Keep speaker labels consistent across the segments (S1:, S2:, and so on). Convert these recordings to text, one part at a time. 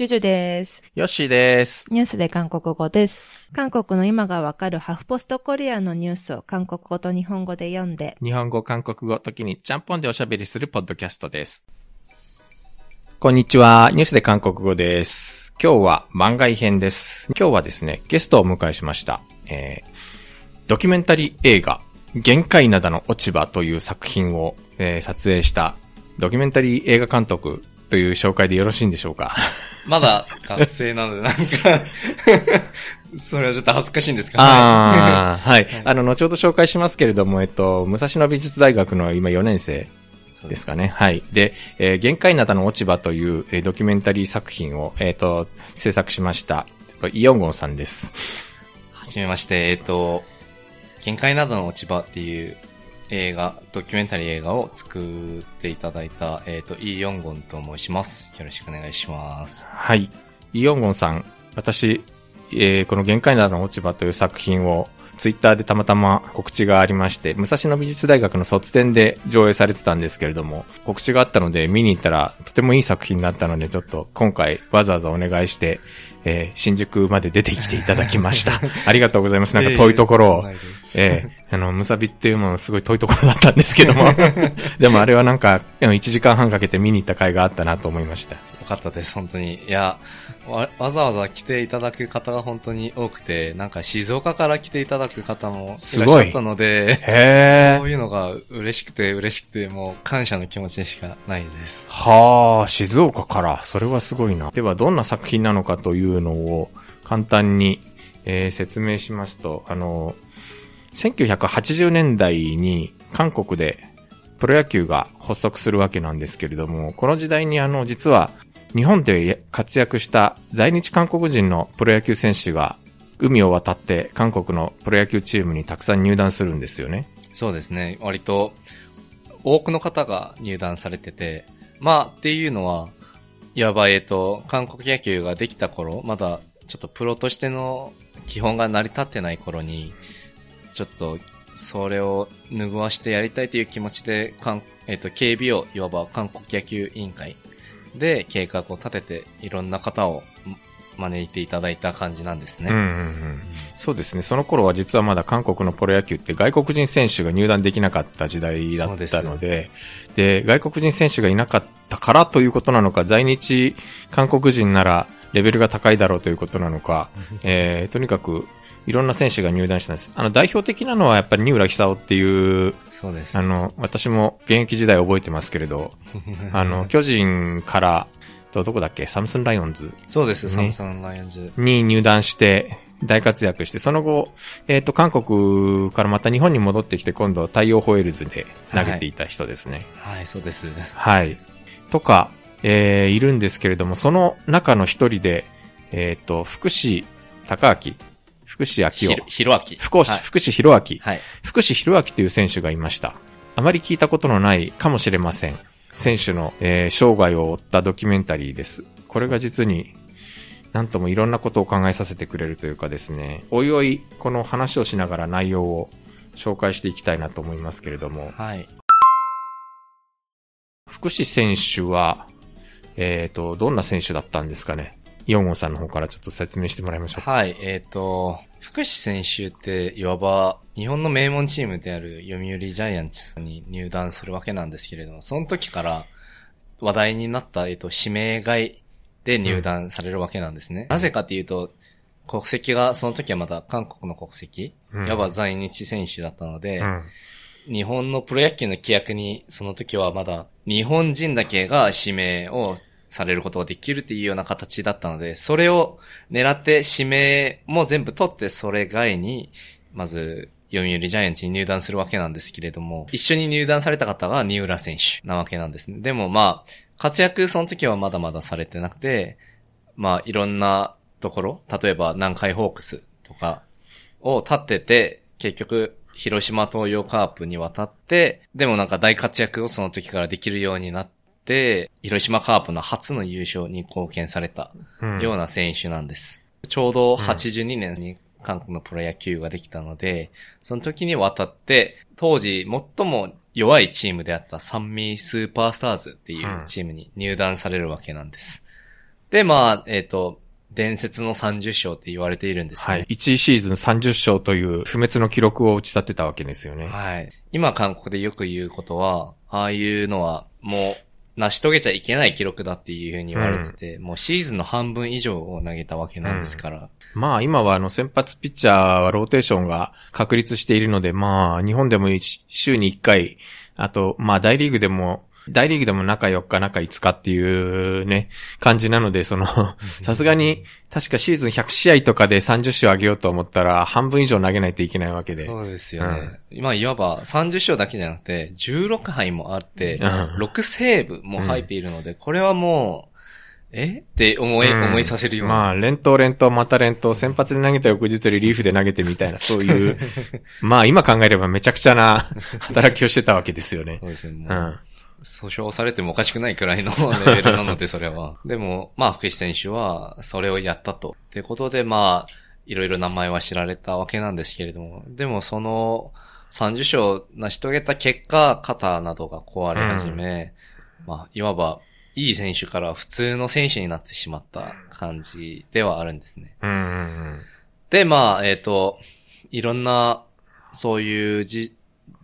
S1: ジュジュです。
S2: ヨッシーです。
S1: ニュースで韓国語です。韓国の今がわかるハフポストコリアのニュースを韓国語と日本語で読んで、
S2: 日本語、韓国語、時にちゃんぽんでおしゃべりするポッドキャストです。こんにちは。ニュースで韓国語です。今日は番外編です。今日はですね、ゲストをお迎えしました。えー、ドキュメンタリー映画、限界灘の落ち葉という作品を、えー、撮影したドキュメンタリー映画監督、という紹介でよろしいんでしょうか
S1: まだ学生なので、なんか それはちょっと恥ずかしいんですかね。はい、
S2: あの、後ほど紹介しますけれども、えっと、武蔵野美術大学の今4年生ですかね。はい。で、えー、限界なたの落ち葉という、えー、ドキュメンタリー作品を、えっ、ー、と、制作
S1: しました。イオンゴンさんです。はじめまして、えっ、ー、と、限界などの落ち葉っていう映画、ドキュメンタリー映画を作っていただいた、えっ、ー、と、イ・ーヨンゴンと申します。よろしくお願いします。
S2: はい。イ・ヨンゴンさん、私、えー、この限界なの落ち葉という作品を、ツイッターでたまたま告知がありまして、武蔵野美術大学の卒展で上映されてたんですけれども、告知があったので見に行ったらとてもいい作品だったので、ちょっと今回わざわざお願いして、えー、新宿まで出てきていただきました。ありがとうございます。なんか遠いところを、ええーあの、むさびっていうものすごい遠いところだったんですけども でもあれはなんか、1時間半かけて見に行った回があったなと思いました。よかったです、本当に。
S1: いや、わ、わざわざ来ていただく方が本当に多くて、なんか静岡から来ていただく方もいらっしゃったので、へそういうのが嬉しくて嬉しくて、もう感謝の気持ちしかないです。
S2: はあ、静岡から。それはすごいな。では、どんな作品なのかというのを簡単に、えー、説明しますと、あの1980年代に韓国でプロ野球が発足するわけなんですけれども、この時代にあの、実は日本で活躍した在日韓国人のプロ野球選手が海を渡って韓国のプロ野球チームにたくさん入団するんですよね。
S1: そうですね。割と多くの方が入団されてて、まあっていうのは、いわばえっと、韓国野球ができた頃、まだちょっとプロとしての基本が成り立ってない頃に、ちょっと、それを拭わしてやりたいという気持ちで、かんえっ、ー、と、警備を、いわば韓国野球委員会で計画を立てて、いろんな方を招いていただいた感じなんですね、うんうんう
S2: ん。そうですね。その頃は実はまだ韓国のプロ野球って外国人選手が入団できなかった時代だったので、で外国人選手がいなかったからということなのか、在日韓国人ならレベルが高いだろうということなのか、えー、とにかくいろんな選手が入団したんです。あの、代表的なのはやっぱり三浦久夫っていう、そうです、あの、私も現役時代覚えてますけれど、あの、巨人から、どこだっけサムスンライオンズ。
S1: そうです、ね、サムスンライオンズ。
S2: に入団して、大活躍して、その後、えっ、ー、と、韓国からまた日本に戻ってきて、今度は太陽ホエールズで投げていた人ですね。
S1: はい、はい、そうです。
S2: はい。とか、えー、いるんですけれども、その中の一人で、えっ、ー、と、福士高明福士昭夫。ひ
S1: ろ福士、はい、福
S2: 士博明。はい。福士博明という選手がいました。あまり聞いたことのないかもしれません。選手の、えー、生涯を追ったドキュメンタリーです。これが実に、なんともいろんなことを考えさせてくれるというかですね、おいおい、この話をしながら内容を紹介していきたいなと思いますけれども。はい。福士選手は、えっ、ー、と、どんな選手だったんですかね。ヨンさんの方か
S1: らちょっと説明してもらいましょうはい、えっ、ー、と、福士選手っていわば日本の名門チームである読売ジャイアンツに入団するわけなんですけれども、その時から話題になった、えっ、ー、と、指名外で入団されるわけなんですね。うん、なぜかっていうと、国籍が、その時はまだ韓国の国籍、うん、いわば在日選手だったので、うん、日本のプロ野球の規約に、その時はまだ日本人だけが指名をされることができるっていうような形だったので、それを狙って指名も全部取って、それ外に、まず、読売ジャイアンツに入団するわけなんですけれども、一緒に入団された方が三浦選手なわけなんですね。でもまあ、活躍その時はまだまだされてなくて、まあいろんなところ、例えば南海ホークスとかを立ってて、結局広島東洋カープに渡って、でもなんか大活躍をその時からできるようになって、、広島カープの初の優勝に貢献されたような選手なんです。うん、ちょうど82年に韓国のプロ野球ができたので、その時に渡って、当時最も弱いチームであった三味スーパースターズっていうチームに入団されるわけなんです。で、まあ、えっ、ー、と、伝説の30勝って言われているんですね。はい。
S2: 1シーズン30勝という不滅の記録を打ち立
S1: てたわけですよね。はい。今韓国でよく言うことは、ああいうのはもう成し遂げちゃいけない記録だっていうふうに言われてて、うん、もうシーズンの半分以上を投げたわけなんですから。
S2: うん、まあ今はあの先発ピッチャーはローテーションが確立しているので、まあ日本でも週に1回、あとまあ大リーグでも大リーグでも中4日、中5日っていうね、感じなので、その、さすがに、確かシーズン100試合とかで30勝上げようと思ったら、半分以上投げないといけないわけで。
S1: そうですよね。うん、いわば30勝だけじゃなくて、16敗もあって、6セーブも入っているので、うん、これはもう、えって思い、うん、思いさせるような。ま
S2: あ、連投連投また連投、先発で投げた翌日よりリーフで投げてみたいな、そういう、まあ今考えればめちゃくちゃな働きをしてたわけですよね。そうですね。うん。
S1: 訴訟されてもおかしくないくらいの レベルなので、それは。でも、まあ、福士選手は、それをやったと。ってことで、まあ、いろいろ名前は知られたわけなんですけれども、でもその、30勝成し遂げた結果、肩などが壊れ始め、うん、まあ、いわば、いい選手から普通の選手になってしまった感じではあるんですね。で、まあ、えっ、ー、と、いろんな、そういうじ、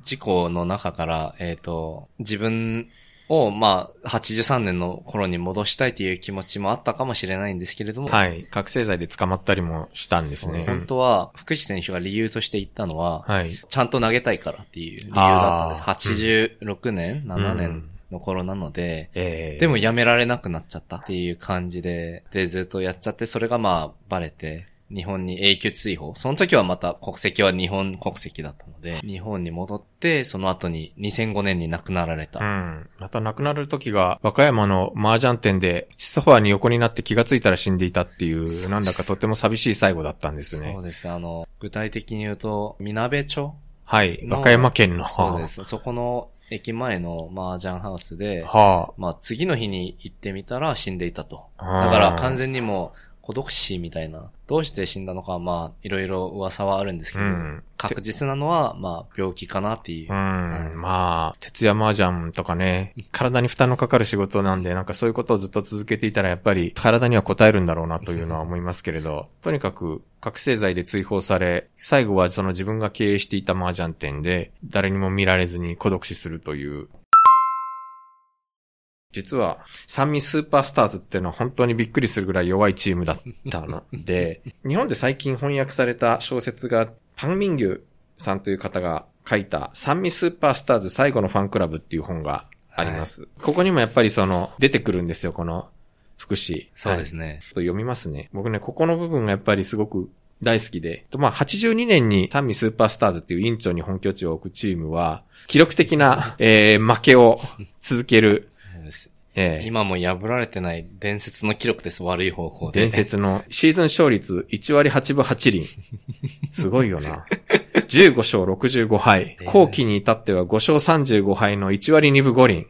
S1: 事故の中から、えっ、ー、と、自分を、まあ、83年の頃に戻したいという気持ちもあったかもしれないんですけれども。はい。覚醒剤で捕まったりもしたんですね。本当は、福士選手が理由として言ったのは、はい、ちゃんと投げたいからっていう理由だったんです。86年、うん、7年の頃なので、うんえでもやめられなくなっちゃったっていう感じで、で、ずっとやっちゃって、それがまあ、バレて、日本に永久追放。その時はまた国籍は日本国籍だったので、日本に戻って、その後に2005年に亡くなられた。うん。また亡くなる
S2: 時が、和歌山の麻雀店で、ソファーに横になって気がついたら死んでいたっていう、なんだかとても寂しい最後だったんですね。そ
S1: うです。あの、具体的に言うと、みなべ町はい。和歌山県の。そうです。そこの駅前の麻雀ハウスで、はあ、まあ次の日に行ってみたら死んでいたと。だから完全にもう、孤独死みたいな、どうして死んだのか、まあ、いろいろ噂はあるんですけど、うん、確実なのは、まあ、病気かなってい
S2: う。うん、まあ、徹夜麻雀とかね、体に負担のかかる仕事なんで、なんかそういうことをずっと続けていたら、やっぱり体には応えるんだろうなというのは思いますけれど、とにかく、覚醒剤で追放され、最後はその自分が経営していた麻雀店で、誰にも見られずに孤独死するという、実は、三味スーパースターズってのは本当にびっくりするぐらい弱いチームだったので、日本で最近翻訳された小説が、パンミンギュさんという方が書いた、三味スーパースターズ最後のファンクラブっていう本があります。はい、ここにもやっぱりその、出てくるんですよ、この、福祉。そうですね。はい、ちょっと読みますね。僕ね、ここの部分がやっぱりすごく大好きで、まあ、82年に三味スーパースターズっていう委員長に本拠地を置くチームは、記録的な、えー、負けを続けるえ
S1: え、今も破られてない伝説の記録です、悪い方
S2: 向で。伝説のシーズン勝率1割8分8厘。すごいよな。15勝65敗。後期に至っては5勝35敗の1割2分5厘。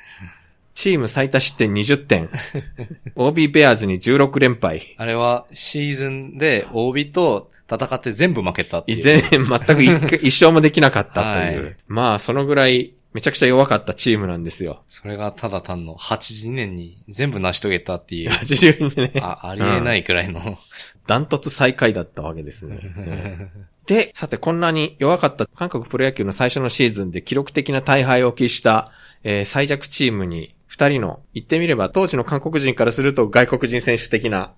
S2: チーム最多失点20点。OB ベアーズに16連敗。
S1: あれはシーズンで OB と戦って全部負けたっていう。全、全く一一勝もできなかったという。はい、まあ、そのぐらいめちゃくちゃ弱かったチームなんですよ。それがただ単の82年に全部成し遂げたっていう。82年。あ、ありえないくらいの、うん、
S2: ダントツ最下位だったわけですね。で、さてこんなに弱かった韓国プロ野球の最初のシーズンで記録的な大敗を喫した、えー、最弱チームに二人の、言ってみれば当時の韓国人からすると外国人選手的な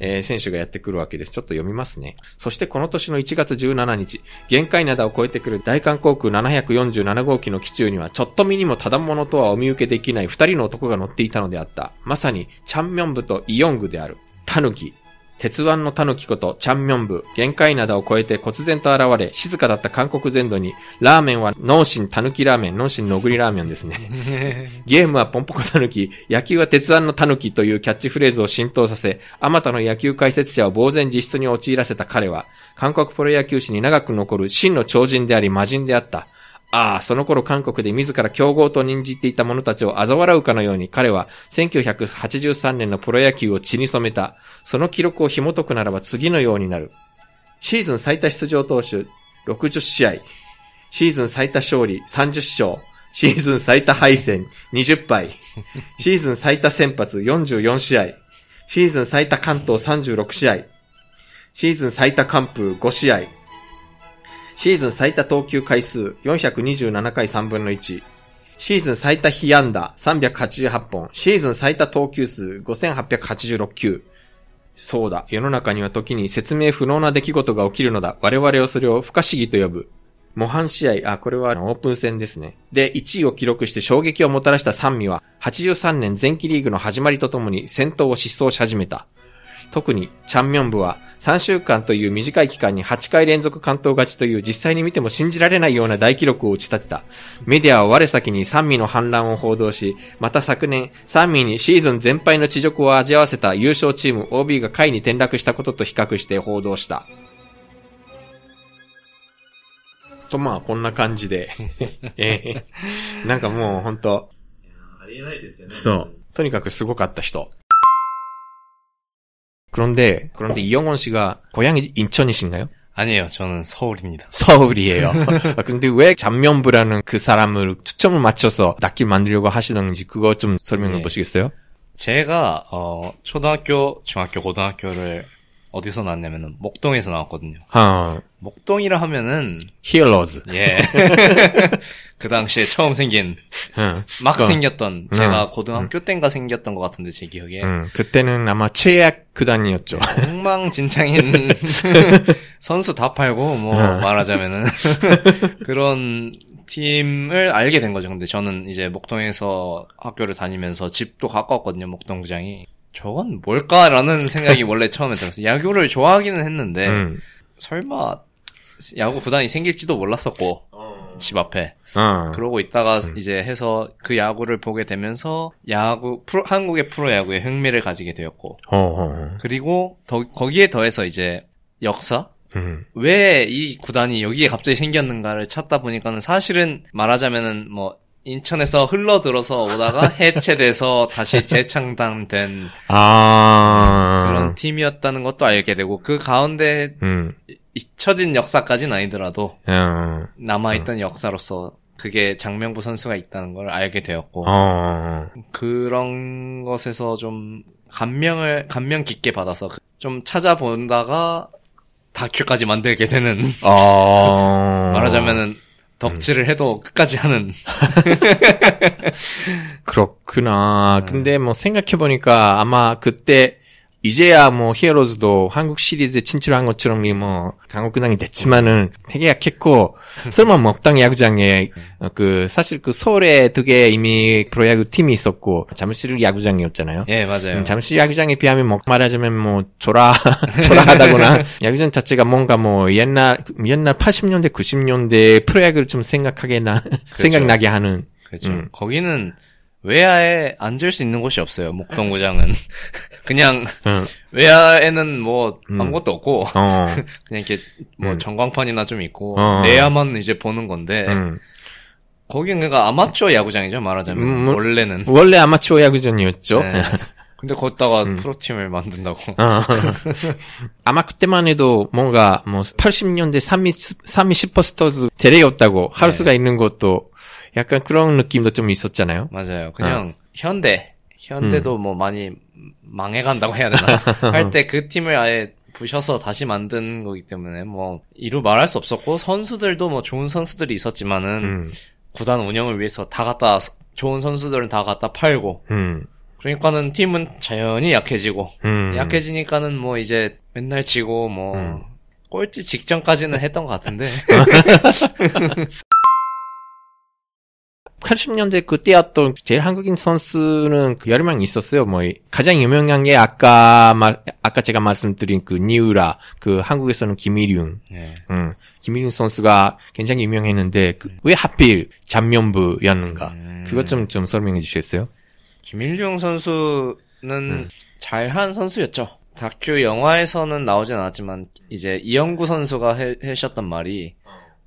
S2: えー、選手がやってくるわけです。ちょっと読みますね。そしてこの年の1月17日、限界灘を越えてくる大韓航空747号機の機中には、ちょっと身にもただものとはお見受けできない二人の男が乗っていたのであった。まさに、チャンミョン部とイヨングである。タヌキ、鉄腕の狸こと、チャンミョンブ、限界灘を越えて忽然と現れ、静かだった韓国全土に、ラーメンは脳神狸ラーメン、脳神のぐりラーメンですね。ゲームはポンポコ狸、野球は鉄腕の狸というキャッチフレーズを浸透させ、あまたの野球解説者を呆然自失に陥らせた彼は、韓国プロ野球史に長く残る真の超人であり魔人であった。ああ、その頃韓国で自ら強豪と任じていた者たちを嘲笑うかのように彼は1983年のプロ野球を血に染めた。その記録を紐解くならば次のようになる。シーズン最多出場投手60試合。シーズン最多勝利30勝。シーズン最多敗戦20敗。シーズン最多先発44試合。シーズン最多関東36試合。シーズン最多完封5試合。シーズン最多投球回数427回3分の1。シーズン最多被安打388本。シーズン最多投球数5886球。そうだ。世の中には時に説明不能な出来事が起きるのだ。我々はそれを不可思議と呼ぶ。模範試合、あ、これはオープン戦ですね。で、1位を記録して衝撃をもたらした三味は、83年前期リーグの始まりとともに戦闘を失踪し始めた。特にチャンミョン部は3週間という短い期間に8回連続関東勝ちという実際に見ても信じられないような大記録を打ち立てた。メディアは我先に三味の反乱を報道し、また昨年三味にシーズン全敗の地辱を味わわせた優勝チーム OB が下位に転落したことと比較して報道した。とまあこんな感じで なんかもう本当
S1: ありえないですよね。そう。
S2: とにかくすごかった人。 그런데 그런데 이영원 씨가 고향이 인천이신가요?
S1: 아니에요. 저는 서울입니다.
S2: 서울이에요. 아, 근데 왜 잔면부라는 그 사람을 초점을 맞춰서 낫게 만들려고 하시는지 그거 좀 설명해 네. 보시겠어요?
S1: 제가 어, 초등학교, 중학교, 고등학교를 어디서 나왔냐면은 목동에서 나왔거든요. 아. 목동이라 하면은 히얼로즈 예. 그 당시에 처음 생긴 응. 막 그, 생겼던 제가 고등학교 땐가 생겼던 것 같은데 제 기억에. 응.
S2: 그때는 아마 최악 그단이었죠. 음,
S1: 엉망진창인 선수 다 팔고 뭐 말하자면은 그런 팀을 알게 된 거죠. 근데 저는 이제 목동에서 학교를 다니면서 집도 가까웠거든요. 목동구장이. 저건 뭘까라는 생각이 원래 처음에 들었어요. 야구를 좋아하기는 했는데 음. 설마 야구 구단이 생길지도 몰랐었고 어. 집 앞에
S2: 어. 그러고
S1: 있다가 음. 이제 해서 그 야구를 보게 되면서 야구 프로, 한국의 프로 야구에 흥미를 가지게 되었고
S2: 어허. 어, 어.
S1: 그리고 더, 거기에 더해서 이제 역사 음. 왜이 구단이 여기에 갑자기 생겼는가를 찾다 보니까는 사실은 말하자면은 뭐 인천에서 흘러들어서 오다가 해체돼서 다시 재창당된
S2: 아... 그런
S1: 팀이었다는 것도 알게 되고 그 가운데 음. 잊혀진 역사까지는 아니더라도 음. 남아있던 음. 역사로서 그게 장명보 선수가 있다는 걸 알게 되었고 어... 그런 것에서 좀 감명을 감명 깊게 받아서 그 좀 찾아본다가 다큐까지 만들게 되는
S2: 어... 말하자면은
S1: 덕질을 음. 해도 끝까지 하는.
S2: 그렇구나. 근데 뭐 생각해보니까 아마 그때 이제야 뭐 히어로즈도 한국 시리즈에 진출한 것처럼 뭐 강호 근황이 됐지만은 되게 약했고 설마 먹당 야구장에 어, 그 사실 그 서울에 되게 이미 프로야구 팀이 있었고 잠실 야구장이었잖아요. 예 맞아요. 음, 잠실 야구장에 비하면 뭐 말하자면 뭐 조라 조라하다거나 야구장 자체가 뭔가 뭐 옛날 옛날 80년대 90년대 프로야구를 좀 생각하게 나 그렇죠. 생각나게 하는.
S1: 그렇죠. 음. 거기는 외야에 앉을 수 있는 곳이 없어요. 목동구장은 그냥 응. 외야에는 뭐 음. 아무것도 없고 어. 그냥 이렇게 뭐 음. 전광판이나 좀 있고 어, 어. 내야만 이제 보는 건데 음. 거기는 그니까 아마추어 야구장이죠 말하자면 음, 뭐, 원래는
S2: 원래 아마추어 야구장이었죠. 네.
S1: 근데 거기다가 음. 프로팀을 만든다고. 어.
S2: 아마 그때만 해도 뭔가 뭐 80년대 3위, 3위 슈퍼스터즈 대례였다고 할 네. 수가 있는 것도 약간 그런 느낌도 좀 있었잖아요. 맞아요. 그냥
S1: 어. 현대 현대도 음. 뭐 많이 망해간다고 해야 되나 할 때 그 팀을 아예 부셔서 다시 만든 거기 때문에 뭐 이루 말할 수 없었고 선수들도 뭐 좋은 선수들이 있었지만은 음. 구단 운영을 위해서 다 갖다 좋은 선수들은 다 갖다 팔고 음. 그러니까는 팀은 자연히 약해지고 음. 약해지니까는 뭐 이제 맨날 지고 뭐 음. 꼴찌 직전까지는 했던 것 같은데
S2: 80년대 그 때였던 제일 한국인 선수는 그 여러 명 있었어요. 뭐 가장 유명한 게 아까 말 아까 제가 말씀드린 그 니우라 그 한국에서는 김일윤. 네. 음. 김일윤 선수가 굉장히 유명했는데 그왜 하필 잡면부였는가? 음. 그것 좀 좀 설명해 주시겠어요?
S1: 김일용 선수는 음. 잘한 선수였죠. 다큐 영화에서는 나오진 않았지만 이제 이영구 선수가 해, 하셨던 말이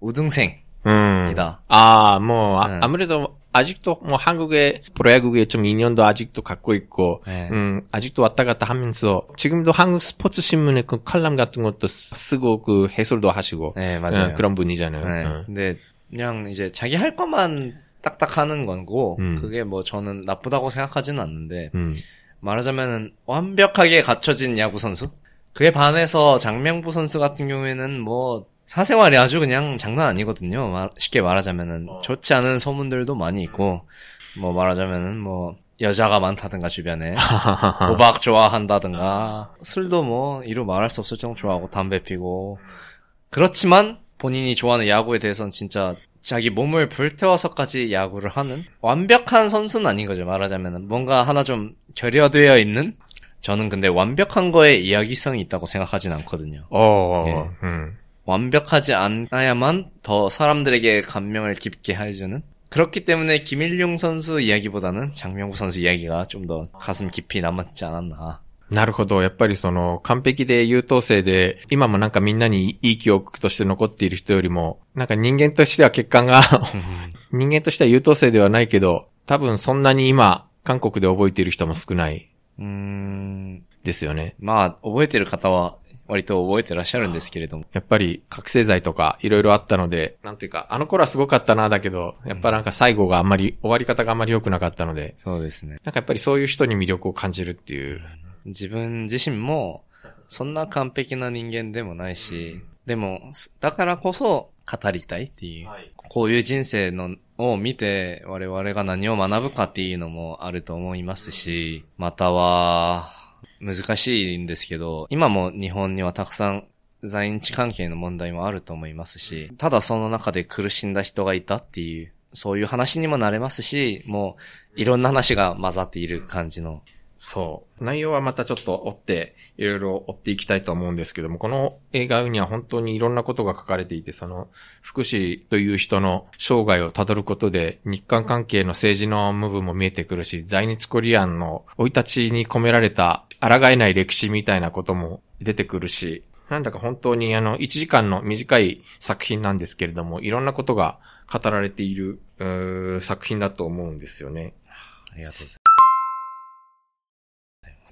S1: 우등생
S2: 음. 이다.
S1: 아, 뭐, 아, 네. 무래도 아직도 뭐 한국의
S2: 프로야구에 좀 인연도 아직도 갖고 있고, 네. 음, 아직도 왔다 갔다 하면서 지금도 한국 스포츠 신문에 그 칼럼 같은 것도 쓰고 그 해설도 하시고, 네 예, 맞아요. 음, 그런 분이잖아요. 네. 음. 근데
S1: 그냥 이제 자기 할 것만 딱딱 하는 건고, 음. 그게 뭐 저는 나쁘다고 생각하지는 않는데 음. 말하자면 은 완벽하게 갖춰진 야구 선수. 그에 반해서 장명보 선수 같은 경우에는 뭐 사생활이 아주 그냥 장난 아니거든요. 쉽게 말하자면은 어. 좋지 않은 소문들도 많이 있고 뭐 말하자면은 뭐 여자가 많다든가 주변에 도박 좋아한다든가 술도 뭐 이루 말할 수 없을 정도로 좋아하고 담배 피고 그렇지만 본인이 좋아하는 야구에 대해서는 진짜 자기 몸을 불태워서까지 야구를 하는 완벽한 선수는 아닌 거죠 말하자면은 뭔가 하나 좀 결여되어 있는 저는 근데 완벽한 거에 이야기성이 있다고 생각하진 않거든요. 어, 어, 어. 예. 음. 완벽하지않아야만더사람들에게감명을깊게해주는그렇기때문에김일용선수이야기보다는장명구선수이야기가좀더가슴깊이남았지않았나なるほど。やっぱりその完璧で優等生
S2: で、今もなんかみんなにいい記憶として残っている人よりも、なんか人間としては欠陥が人間としては優等生ではないけど、多分そんなに今、韓国で覚えている人も少ない。うん。ですよね。まあ、覚えている方は割と覚えてらっしゃるんですけれども。やっぱり覚醒剤とかいろいろあったので、なんていうか、あの頃はすごかったなだけど、やっぱなんか最後があんまり、終わり方があんまり良くなかったので。そうですね。なんかやっぱりそ
S1: ういう人に魅力を感じるっていう。自分自身も、そんな完璧な人間でもないし、でも、だからこそ語りたいっていう。こういう人生のを見て我々が何を学ぶかっていうのもあると思いますし、または、難しいんですけど、今も日本にはたくさん在日関係の問題もあると思いますし、ただその中で苦しんだ人がいたっていう、そういう話にもなれますし、もういろんな話が混ざっている感じのそう。内容はまたちょっと追って、いろいろ追っていきたいと思うんですけど
S2: も、この映画には本当にいろんなことが書かれていて、その、福祉という人の生涯を辿ることで、日韓関係の政治のム部ブも見えてくるし、在日コリアンの生い立ちに込められた、抗えない歴史みたいなことも出てくるし、なんだか本当にあの、1時間の短い作品なんですけれども、いろんなことが語られている、作品だと思うんですよね。ありがとうございます。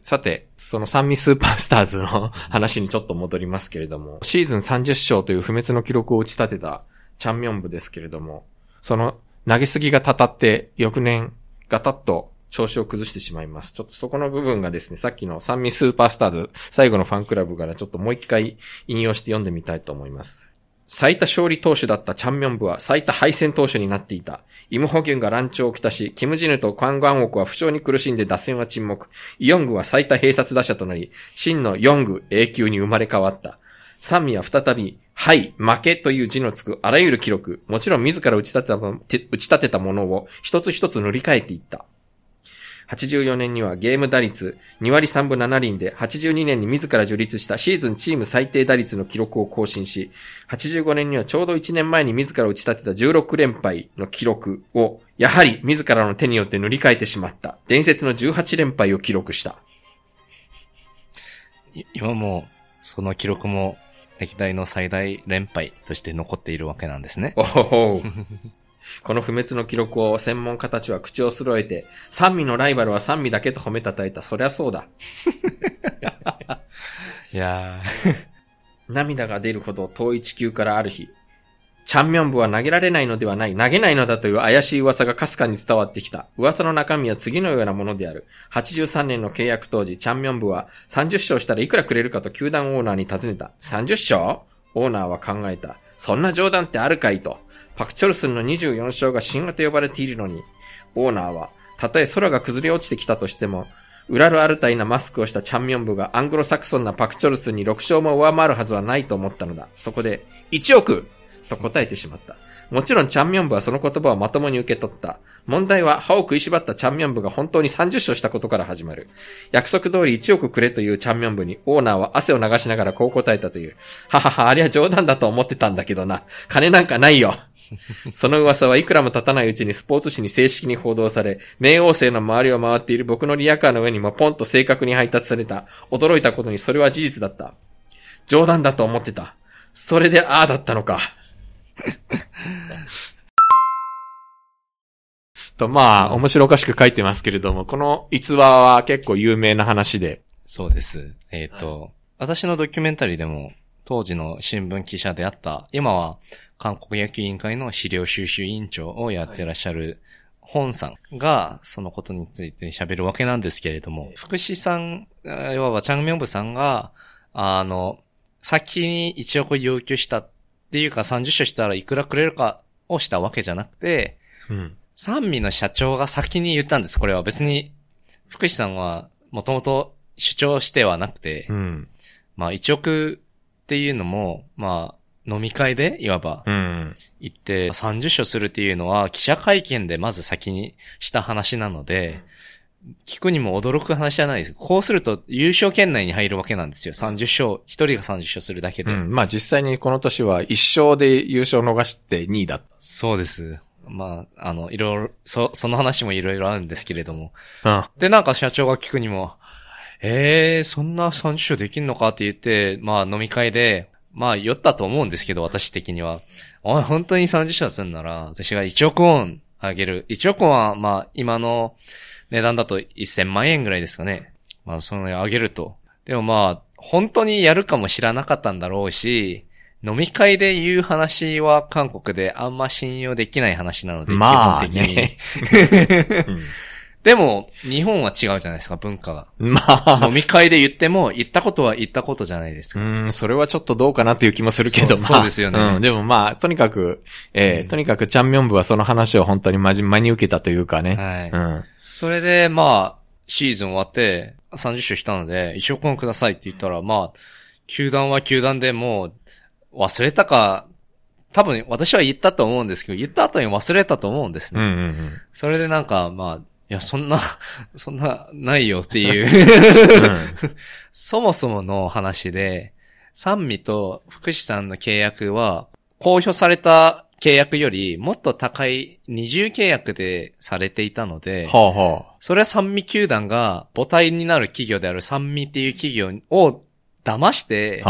S2: さて、その三味スーパースターズの 話にちょっと戻りますけれども、シーズン30勝という不滅の記録を打ち立てたチャンミョン部ですけれども、その投げすぎがたたって、翌年、ガタッと調子を崩してしまいます。ちょっとそこの部分がですね、さっきの三味スーパースターズ、最後のファンクラブからちょっともう一回引用して読んでみたいと思います。最多勝利投手だったチャンミョンブは最多敗戦投手になっていた。イムホギュンが乱調をきたし、キムジヌとカンガンオクは負傷に苦しんで打線は沈黙。イヨングは最多併殺打者となり、真のヨング永久に生まれ変わった。サミは再び、はい、負けという字のつくあらゆる記録、もちろん自ら打ち立てた打ち立てたものを一つ一つ塗り替えていった。84年にはゲーム打率2割3分7厘で、82年に自ら樹立したシーズンチーム最低打率の記録を更新し、85年にはちょうど1年前に自ら打ち立てた16連敗の記録を、やはり自らの手によって塗り替えてしまった。伝説の18
S1: 連敗を記録した。今も、その記録も歴代の最大連敗として残っているわけなんですね。おほほ
S2: この不滅の記録を専門家たちは口を揃えて、三味のライバルは三味だけと褒めたたえた。そりゃそうだ。いやー。涙が出るほど遠い地球からある日、チャンミョン部は投げられないのではない、投げないのだという怪しい噂がかすかに伝わってきた。噂の中身は次のようなものである。83年の契約当時、チャンミョン部は30勝したらいくらくれるかと球団オーナーに尋ねた。30勝オーナーは考えた。そんな冗談ってあるかいと。パクチョルスンの24章が神話と呼ばれているのに、オーナーは、たとえ空が崩れ落ちてきたとしても、ウラルアルタイなマスクをしたチャンミョン部がアングロサクソンなパクチョルスンに6勝も上回るはずはないと思ったのだ。そこで、1億と答えてしまった。もちろんチャンミョン部はその言葉をまともに受け取った。問題は歯を食いしばったチャンミョン部が本当に30勝したことから始まる。約束通り1億くれというチャンミョン部にオーナーは汗を流しながらこう答えたという。ははは、ありゃ冗談だと思ってたんだけどな。金なんかないよ。その噂はいくらも経たないうちにスポーツ紙に正式に報道され、冥王星の周りを回っている僕のリアカーの上にもポンと正確に配達された。驚いたことにそれは事実だった。冗談だと思ってた。それでああだったのか。と、まあ、面白おかしく書いてますけれども、この逸話は結構有名な話で。
S1: そうです。えっ、ー、と、はい、私のドキュメンタリーでも、当時の新聞記者であった、今は韓国野球委員会の資料収集委員長をやってらっしゃる、本さんが、そのことについて喋るわけなんですけれども、福士さん、いわばチャンミョンブさんが、あの、先に1億要求したっていうか30社したらいくらくれるかをしたわけじゃなくて、うん、三味の社長が先に言ったんです。これは別に、福士さんはもともと主張してはなくて、うん、まあ1億っていうのも、まあ飲み会で、いわば、うん、行って30章するっていうのは、記者会見でまず先にした話なので、聞くにも驚く話じゃないです。こうすると優勝圏内に入るわけなんですよ。30勝、一人が30勝するだけで。うん、まあ実際にこの年は1勝で優勝逃して2位だった。そうです。まあ、あの、いろいろ、そ、その話もいろいろあるんですけれども。うん。で、なんか社長が聞くにも、ええー、そんな30勝できんのかって言って、まあ飲み会で、まあ、酔ったと思うんですけど、私的には。お前本当に30社すんなら、私が1億ウォンあげる。1億ウォンは、まあ、今の値段だと1000万円ぐらいですかね。まあ、そのあげると。でもまあ、本当にやるかも知らなかったんだろうし、飲み会で言う話は韓国であんま信用できない話なので、まあね、基本的に。でも、日本は違うじゃないですか、文化が。まあ。飲み会で言っても、行ったことは行ったことじゃないですか。うん、それ
S2: はちょっとどうかなっていう気もするけど、そうですよね、うん。でもまあ、とにかく、ええーとにかくチャンミョン部はその話を本当に真面目に受けたというかね。はい。うん。
S1: それで、まあ、シーズン終わって、30周したので、一生このくださいって言ったら、まあ、球団は球団でもう、忘れたか、多分私は言ったと思うんですけど、言った後に忘れたと思うんですね。うんうんうん、それでなんか、まあ、いや、そんな、そんな、ないよっていううん、そもそもの話で、三味と福士さんの契約は、公表された契約よりもっと高い二重契約でされていたので、はあはあ、それは三味球団が母体になる企業である三味っていう企業を騙して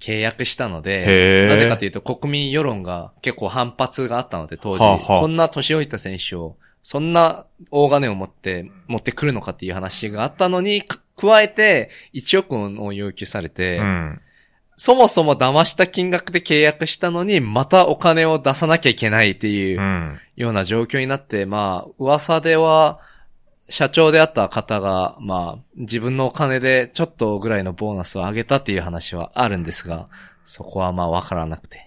S1: 契約したので、はあ、なぜかというと国民世論が結構反発があったので当時、はあはあ、こんな年老いた選手をそんな大金を持って、持ってくるのかっていう話があったのに、加えて、1億を要求されて、うん、そもそも騙した金額で契約したのに、またお金を出さなきゃいけないっていうような状況になって、まあ、噂では、社長であった方が、まあ、自分のお金でちょっとぐらいのボーナスを上げたっていう話はあるんですが、そこはまあわからなくて。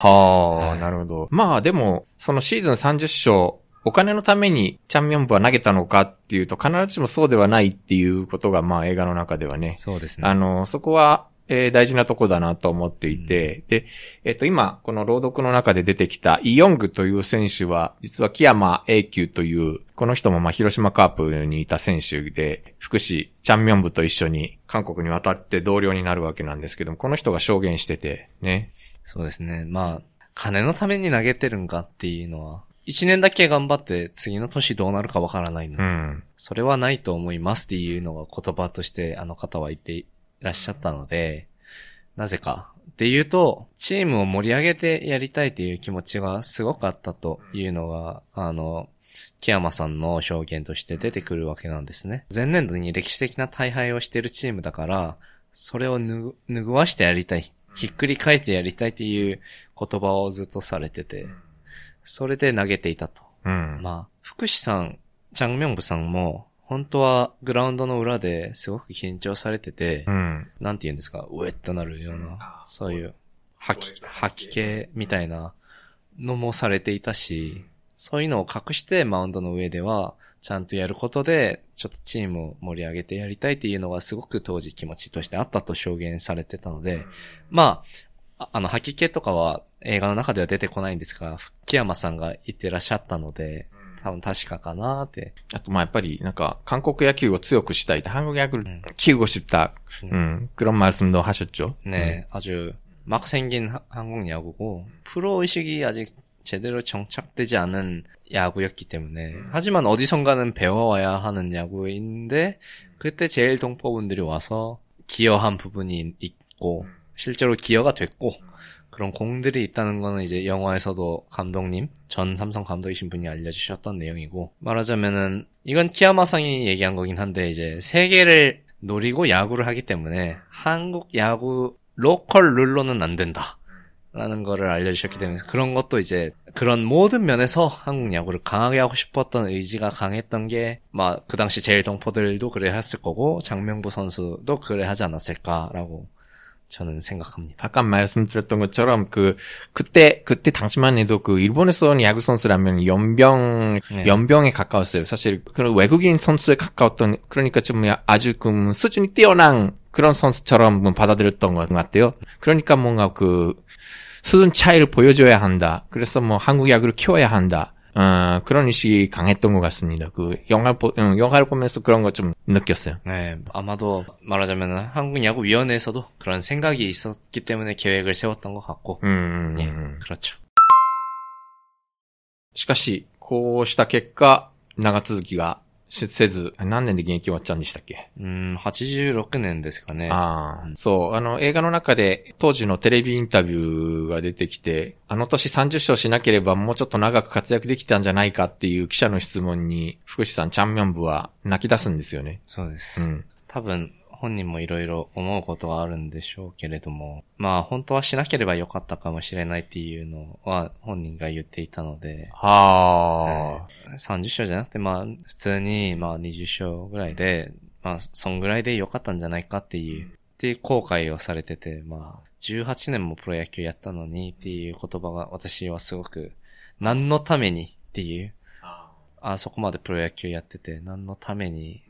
S1: は
S2: あ、なるほど。まあでも、そのシーズン30勝、お金のためにチャンミョンブは投げたのかっていうと、必ずしもそうではないっていうことが、まあ映画の中ではね。そうですね。あの、そこは、えー、大事なとこだなと思っていて、うん、で、えっ、ー、と、今、この朗読の中で出てきたイ・ヨングという選手は、実は木山永久という、この人もまあ広島カープにいた選手で、福祉、チャンミョン部と一緒に韓国に渡って同
S1: 僚になるわけなんですけども、この人が証言してて、ね、そうですね。まあ、金のために投げてるんかっていうのは、一年だけ頑張って次の年どうなるかわからないので、うん、それはないと思いますっていうのが言葉としてあの方は言っていらっしゃったので、なぜか。っていうと、チームを盛り上げてやりたいっていう気持ちがすごくあったというのが、あの、木山さんの表現として出てくるわけなんですね。前年度に歴史的な大敗をしてるチームだから、それをぬ、ぐわしてやりたい。ひっくり返してやりたいっていう言葉をずっとされてて、それで投げていたと。うん、まあ、福士さん、チャンミョンブさんも、本当はグラウンドの裏ですごく緊張されてて、うん、なんて言うんですか、ウェッとなるような、そういう、吐き、吐き系みたいなのもされていたし、そういうのを隠してマウンドの上では、ちゃんとやることで、ちょっとチームを盛り上げてやりたいっていうのがすごく当時気持ちとしてあったと証言されてたので、まあ、あの、吐き気とかは映画の中では出てこないんですが、木山さんが言ってらっしゃったので、多分確かかなって。あと、
S2: ま、やっぱり、なんか、韓国野球を強くしたいって、韓国野球を強くしたうん。그런
S1: 말씀도하셨 죠。 ねえ、あじゅ、막생긴한국야プ고意識、의식이아직제대로정착되지않은 야구였기 때문에. 음. 하지만 어디선가는 배워와야 하는 야구인데, 그때 제일 동포분들이 와서 기여한 부분이 있고, 음. 실제로 기여가 됐고, 그런 공들이 있다는 거는 이제 영화에서도 감독님, 전 삼성 감독이신 분이 알려주셨던 내용이고, 말하자면은, 이건 키야마상이 얘기한 거긴 한데, 이제 세계를 노리고 야구를 하기 때문에, 한국 야구 로컬 룰로는 안 된다. 라는 거를 알려주셨기 때문에 그런 것도 이제 그런 모든 면에서 한국 야구를 강하게 하고 싶었던 의지가 강했던 게막그 당시 제일 동포들도 그래 했을 거고 장명부 선수도 그래 하지 않았을까라고 저는 생각합니다.
S2: 아까 말씀드렸던 것처럼 그 그때 그때 당시만 해도 그 일본에 서쏜 야구 선수라면 연병 네. 연병에 가까웠어요. 사실 그런 외국인 선수에 가까웠던 그러니까 좀 아주 그 수준이 뛰어난 그런 선수처럼 뭐 받아들였던 것 같아요. 그러니까 뭔가 그 수준 차이를 보여줘야 한다. 그래서 뭐 한국 야구를 키워야 한다. 아, 그런 의식이 강했던 것 같습니다. 그 영화 보, 영화를 보면서 그런 것 좀 느꼈어요.
S1: 네, 아마도 말하자면 한국 야구 위원회에서도 그런 생각이 있었기 때문에 계획을 세웠던 것 같고, 음, 예, 음, 음. 그렇죠. しかし、こうした結果、長続きが
S2: せず、何年で現役終わっちゃうんでしたっけうん、86年ですかね。ああ、そう、あの、映画の中で当時のテレビインタビューが出てきて、あの年30勝しなければもうちょっと長く活躍できたんじゃないかっていう記者の質問に、福士さん、チャンミョンブは泣き出すんですよね。そうです。うん。
S1: 多分、本人もいろいろ思うことはあるんでしょうけれども、まあ本当はしなければよかったかもしれないっていうのは本人が言っていたので、はあ、えー、30章じゃなくてまあ普通にまあ20章ぐらいで、まあそんぐらいでよかったんじゃないかっていう、っていう後悔をされてて、まあ18年もプロ野球やったのにっていう言葉が私はすごく何のためにっていう、あそこまでプロ野球やってて何のために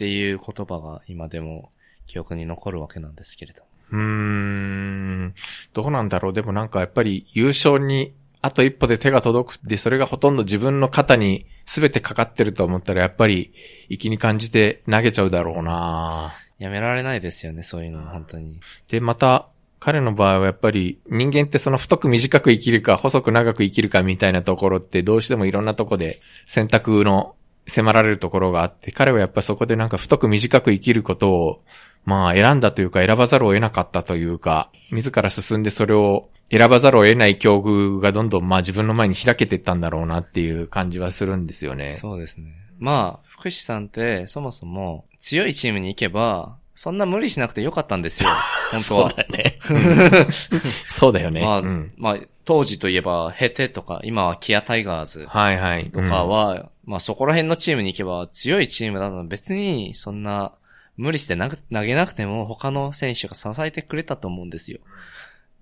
S1: っていう言葉が今でも記憶に残るわけなんですけれど。
S2: うーん。どうなんだろう。でもなんかやっぱり優勝にあと一歩で手が届くって、それがほとんど自分の肩に全てかかってると思ったら、やっぱり、粋に感じて投げちゃうだろうな
S1: やめられないですよね、そういうのは、本
S2: 当に。で、また、彼の場合はやっぱり、人間ってその太く短く生きるか、細く長く生きるかみたいなところって、どうしてもいろんなとこで選択の迫られるところがあって、彼はやっぱそこでなんか太く短く生きることを、まあ選んだというか選ばざるを得なかったというか、自ら進んでそれを選ばざるを得ない境遇がどんどんまあ自分の前に開けていったんだろうなっていう感じはするんですよね。そうですね。
S1: まあ、福士さんってそもそも強いチームに行けば、そんな無理しなくてよかったんですよ。本当は。そうだね。そうだよね。まあ、うん、まあ、当時といえば、ヘテとか、今はキアタイガーズとかは、いはいまあそこら辺のチームに行けば強いチームなので、別にそんな無理して投げなくても他の選手が支えてくれたと思うんですよ。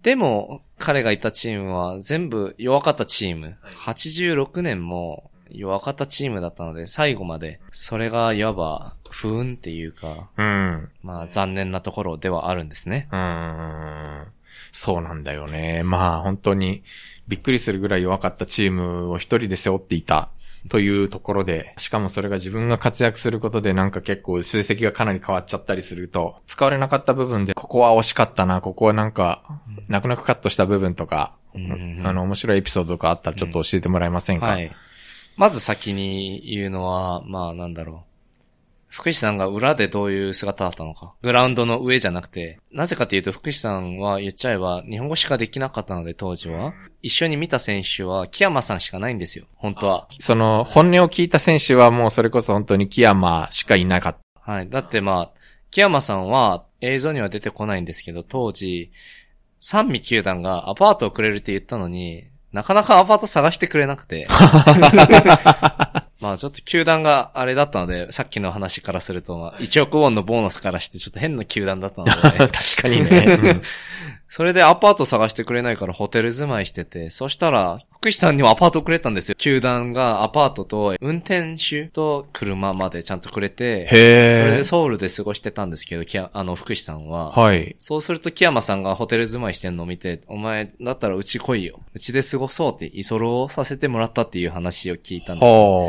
S1: でも、彼がいたチームは全部弱かったチーム。86年も弱かったチームだったので、最後まで、それがいわば不運っていうか、うん、まあ残念なところではあるんですね。うんそうなんだよね。ま
S2: あ本当にびっくりするぐらい弱かったチームを一人で背負っていたというところで、しかもそれが自分が活躍することでなんか結構成績がかなり変わっちゃったりすると、使われなかった部分で、ここは惜しかったな、ここはなんか、泣く泣くカットした部分とか、うん、あの、面白いエピソードとかあったらちょっと教えてもらえませんか、うん、はい。
S1: まず先に言うのは、まあなんだろう。福士さんが裏でどういう姿だったのか。グラウンドの上じゃなくて、なぜかというと福士さんは言っちゃえば日本語しかできなかったので当時は。一緒に見た選手は木山さんしかないんですよ。本当は。その本音を聞いた選手はもうそれこそ本当に木山しかいなかった。はい。だってまあ、木山さんは映像には出てこないんですけど、当時、三味球団がアパートをくれるって言ったのに、なかなかアパート探してくれなくて。まあちょっと球団があれだったので、さっきの話からすると、まあ、1億ウォンのボーナスからしてちょっと変な球団だったので、確かにね。それでアパート探してくれないからホテル住まいしてて、そしたら、福士さんにもアパートくれたんですよ。球団がアパートと運転手と車までちゃんとくれて、へそれでソウルで過ごしてたんですけど、あの、福士さんは。はい。そうすると木山さんがホテル住まいしてんのを見て、お前だったらうち来いよ。うちで過ごそうって、居候をさせてもらったっていう話を聞いたんですよ。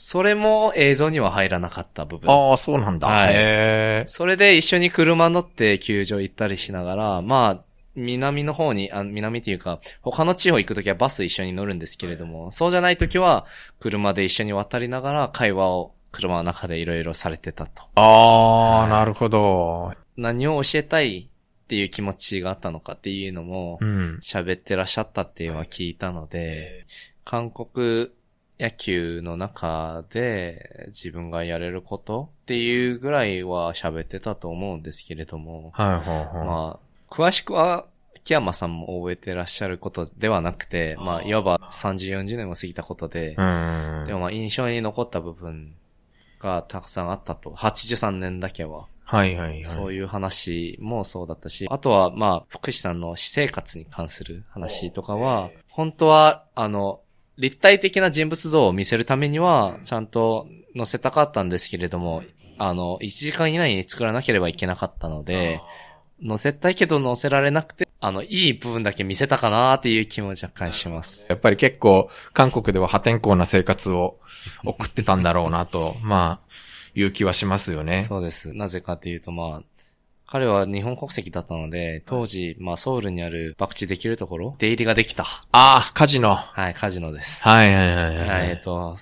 S1: それも映像には入らなかった部分。ああ、そうなんだ。はい。それで一緒に車乗って球場行ったりしながら、まあ、南の方に、あ南っていうか、他の地方行くときはバス一緒に乗るんですけれども、はい、そうじゃないときは、車で一緒に渡りながら会話を車の中でいろいろされてたと。ああ、はい、なるほど。何を教えたいっていう気持ちがあったのかっていうのも、喋、ってらっしゃったっていうのは聞いたので、韓国野球の中で自分がやれることっていうぐらいは喋ってたと思うんですけれども、はいはいはい、まあ、詳しくは、木山さんも覚えてらっしゃることではなくて、まあ、いわば30、40年も過ぎたことで、でもまあ、印象に残った部分がたくさんあったと。83年だけは。はいはいはい。そういう話もそうだったし、あとはまあ、福士さんの私生活に関する話とかは、本当は、あの、立体的な人物像を見せるためには、ちゃんと載せたかったんですけれども、あの、1時間以内に作らなければいけなかったので、載せたいけど載せられなくて、あの、いい部分だけ見せたかなっていう気も若干します。
S2: やっぱり結構、韓国では破天荒な生活を送ってたんだろうなと、ま
S1: あ、いう気はしますよね。そうです。なぜかっていうと、まあ、彼は日本国籍だったので、当時、まあ、ソウルにある爆地できるところ、出入りができた。ああ、カジノ。はい、カジノです。はいはいはい、はい、えっ、と、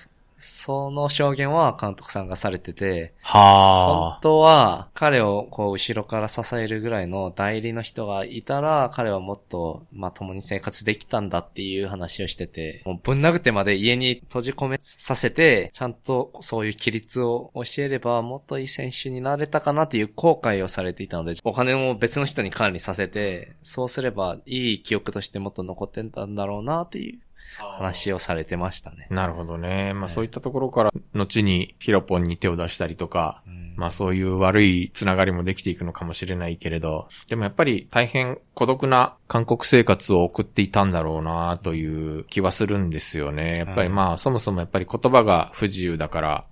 S1: その証言は監督さんがされてて、は本当は彼をこう後ろから支えるぐらいの代理の人がいたら、彼はもっと、まあ、共に生活できたんだっていう話をしてて、もうぶん殴ってまで家に閉じ込めさせて、ちゃんとそういう規律を教えればもっといい選手になれたかなっていう後悔をされていたので、お金も別の人に管理させて、そうすればいい記憶としてもっと残ってたんだろうなっていう話をされてまし
S2: たね。なるほどね。まあ、そういったところから、後にヒロポンに手を出したりとか、うん、まあそういう悪いつながりもできていくのかもしれないけれど、でもやっぱり大変孤独な韓国生活を送っていたんだろうなという気はするんですよね。やっぱりまあ、そもそもやっぱり言葉が不自由だから、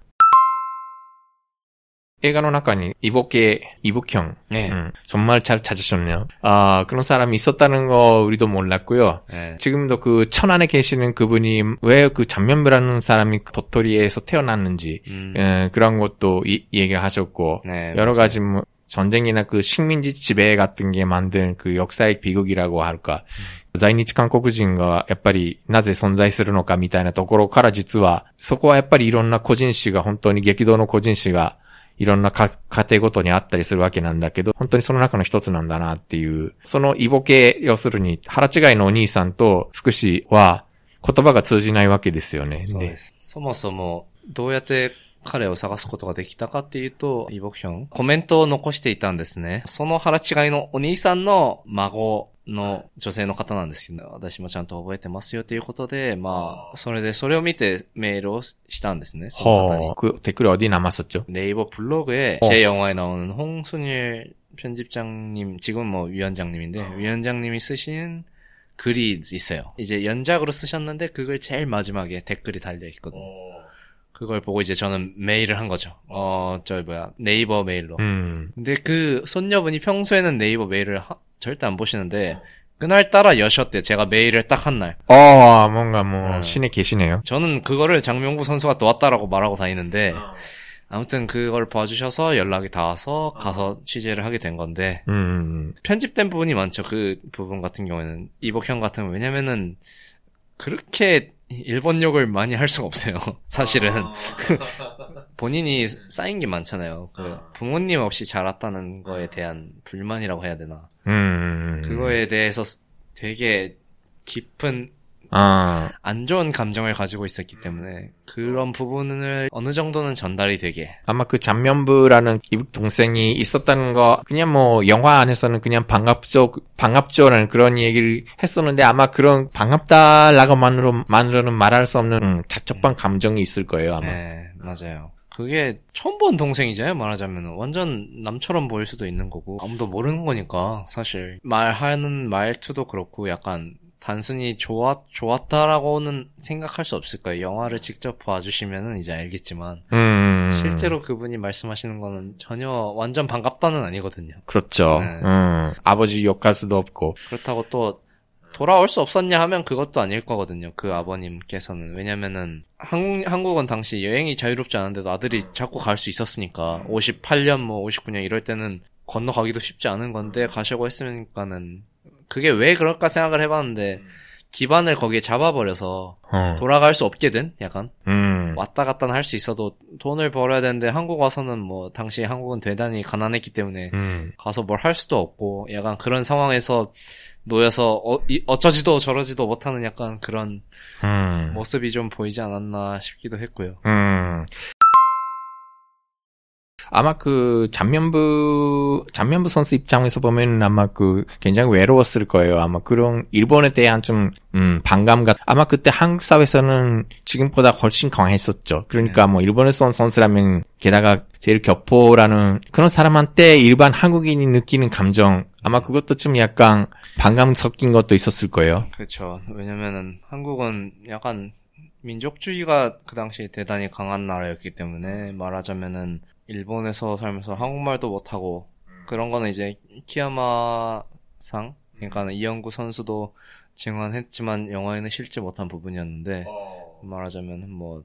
S2: 映画の中に이복系이복형 네. 음, 정말 잘 찾으셨네요. 아 그런 사람이 있었다는 거 우리도 몰랐고요. 네. 지금도 그 천안에 계시는 그분이 왜그 잔면부라는 사람이 도토리에서 태어났는지 음. 예, 그런 것도 이, 얘기를 하셨고 네, 여러 가지 뭐 전쟁이나 그 식민지 지배 같은 게 만든 그 역사의 비극이라고 할까.うん、在日韓国人がやっぱりなぜ存在するのかみたいなところから実は、そこはやっぱりいろんな個人史が本当に激動の個人史が いろんな家庭ごとにあったりするわけなんだけど、本当にその中の一つなんだなっていう、そのイボ系、要するに腹違いのお兄さんと福祉は言葉が通じないわけですよね。そうで
S1: す。そもそも、どうやって彼を探すことができたかっていうと、イボクション、コメントを残していたんですね。その腹違いのお兄さんの孫の女性の方なんですけど、私もちゃんと覚えてますよということで、まあ、それで、それを見てメールをしたんですね、その方
S2: に。그댓글을어디남았었죠
S1: 네이버블로그에 J 영화에나오는홍순일편집장님지금뭐위원장님인데위원장님이쓰신글이있어요이제연작으로쓰셨는데그걸제일마지막에댓글이달려있거든요 그걸 보고 이제 저는 메일을 한 거죠. 어, 저 뭐야 네이버 메일로. 음. 근데 그 손녀분이 평소에는 네이버 메일을 하, 절대 안 보시는데 그날 따라 여셨대. 제가 메일을 딱 한 날.
S2: 어, 뭔가 뭐 음. 신이 계시네요.
S1: 저는 그거를 장명구 선수가 또 왔다라고 말하고 다니는데 아무튼 그걸 봐주셔서 연락이 닿아서 가서 취재를 하게 된 건데
S2: 음. 음, 음.
S1: 편집된 부분이 많죠. 그 부분 같은 경우에는 이복형 같은 거 왜냐면은 그렇게 일본 욕을 많이 할 수가 없어요. 사실은 아... 본인이 쌓인 게 많잖아요. 그 아. 부모님 없이 자랐다는 거에 대한 불만이라고 해야 되나. 음... 그거에 대해서 되게 깊은 아. 안 좋은 감정을 가지고 있었기 때문에 그런 부분을 어느 정도는 전달이 되게
S2: 아마 그 잔면부라는 동생이 있었다는 거 그냥 뭐 영화 안에서는 그냥 반갑죠 반갑죠라는 그런 얘기를 했었는데 아마 그런 반갑다라고만으로 만으로는 말할 수 없는 음, 자척반 감정이 있을 거예요 아마 네
S1: 맞아요 그게 처음 본 동생이잖아요 말하자면 완전 남처럼 보일 수도 있는 거고 아무도 모르는 거니까 사실 말하는 말투도 그렇고 약간 단순히 좋았 좋았다라고는 생각할 수 없을 거예요. 영화를 직접 봐주시면은 이제 알겠지만 음, 음, 음, 음. 실제로 그분이 말씀하시는 거는 전혀 완전 반갑다는 아니거든요.
S2: 그렇죠. 네. 음. 아버지 욕할 수도 없고
S1: 그렇다고 또 돌아올 수 없었냐 하면 그것도 아닐 거거든요. 그 아버님께서는 왜냐면은 한국 한국은 당시 여행이 자유롭지 않은데도 아들이 자꾸 갈 수 있었으니까 58년 뭐 59년 이럴 때는 건너가기도 쉽지 않은 건데 가시고 했으니까는 그게 왜 그럴까 생각을 해봤는데 음. 기반을 거기에 잡아버려서 어. 돌아갈 수 없게 된 약간 음. 왔다 갔다 할 수 있어도 돈을 벌어야 되는데 한국 와서는 뭐 당시 한국은 대단히 가난했기 때문에 음. 가서 뭘 할 수도 없고 약간 그런 상황에서 놓여서 어, 이, 어쩌지도 저러지도 못하는 약간 그런 음. 모습이 좀 보이지 않았나 싶기도 했고요.
S2: 음. 아마 그 잔면부 잔면부 선수 입장에서 보면 아마 그 굉장히 외로웠을 거예요. 아마 그런 일본에 대한 좀 음, 반감과 아마 그때 한국 사회에서는 지금보다 훨씬 강했었죠. 그러니까 네. 뭐 일본에서 온 선수라면 게다가 제일 교포라는 그런 사람한테 일반 한국인이 느끼는 감정 아마 그것도 좀 약간 반감 섞인 것도 있었을 거예요.
S1: 그렇죠. 왜냐면은 한국은 약간 민족주의가 그 당시 대단히 강한 나라였기 때문에 말하자면은 일본에서 살면서 음. 한국말도 못하고 음. 그런 거는 이제 키야마상 그러니까 이영구 선수도 증언했지만 영화에는 실지 못한 부분이었는데 어. 말하자면 뭐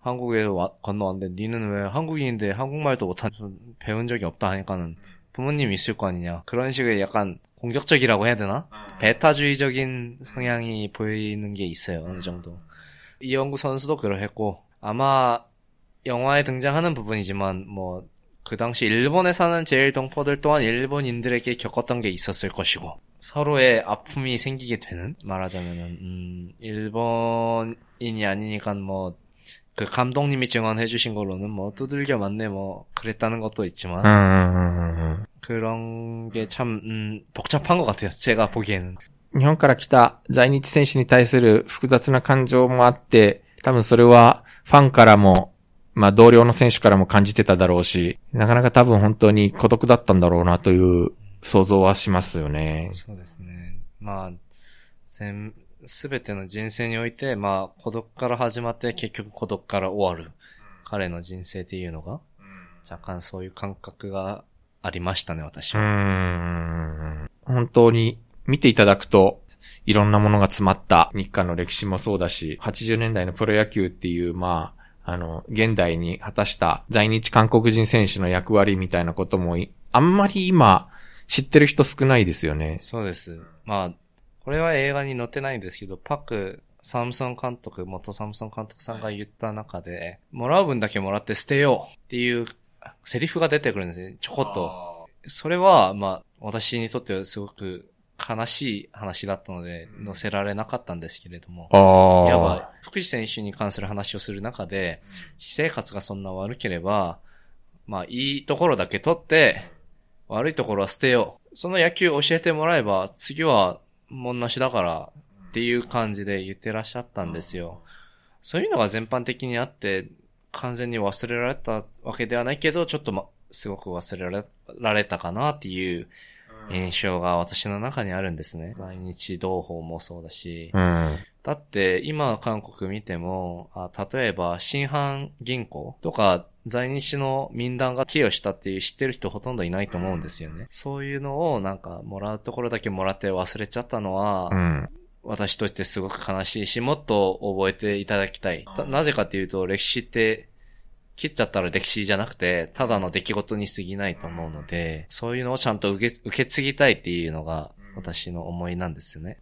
S1: 한국에서 건너왔는데 니는 왜 한국인인데 한국말도 못한 배운 적이 없다 하니까는 부모님이 있을 거 아니냐 그런 식의 약간 공격적이라고 해야 되나 베타주의적인 아. 성향이 보이는 게 있어요 어느 정도 이영구 선수도 그러했고 아마 영화에 등장하는 부분이지만 뭐 그 당시 일본에 사는 제일 동포들 또한 일본인들에게 겪었던 게 있었을 것이고 서로의 아픔이 생기게 되는 말하자면은 음, 일본인이 아니니까 뭐그 감독님이 증언해주신 거로는 뭐 두들겨 맞네 뭐 그랬다는 것도 있지만 음, 음, 음, 그런 게참 음, 복잡한 것 같아요 제가 보기에는
S2: 日本から来た在日選手に対する複雑な感情もあって、多分それはファンからもまあ同僚の選手からも感じてただろうし、なかなか多分本当に孤独だったんだろうなという想像はしますよね。そうです
S1: ね。まあ、全、すべての人生において、まあ孤独から始まって結局孤独から終わる。彼の人生っていうのが、若干そういう感覚がありましたね、私は。う
S2: ん。本当に見ていただくと、いろんなものが詰まった日韓の歴史もそうだし、80年代のプロ野球っていう、まあ、あの、現代に果たした在日韓国人選手の役割みたいなことも、あんまり今、知ってる人少
S1: ないですよね。そうです。まあ、これは映画に載ってないんですけど、パク、サムソン監督、元サムソン監督さんが言った中で、もらう分だけもらって捨てようっていうセリフが出てくるんですね、ちょこっと。それは、まあ、私にとってはすごく悲しい話だったので、載せられなかったんですけれども、いやば、福士選手に関する話をする中で、私生活がそんな悪ければ、まあ、いいところだけ取って、悪いところは捨てよう。その野球教えてもらえば、次は、もんなしだから、っていう感じで言ってらっしゃったんですよ。そういうのが全般的にあって、完全に忘れられたわけではないけど、ちょっとま、すごく忘れられたかなっていう印象が私の中にあるんですね。在日同胞もそうだし。うん、だって今韓国見ても、あ例えば新藩銀行とか在日の民団が寄与したっていう知ってる人ほとんどいないと思うんですよね。そういうのをなんかもらうところだけもらって忘れちゃったのは、うん、私としてすごく悲しいし、もっと覚えていただきたい。なぜかっていうと歴史って切っちゃったら歴史じゃなくて、ただの出来事に過ぎないと思うので、そういうのをちゃんと受け、受け継ぎたいっていうのが、私の思いなんですよね。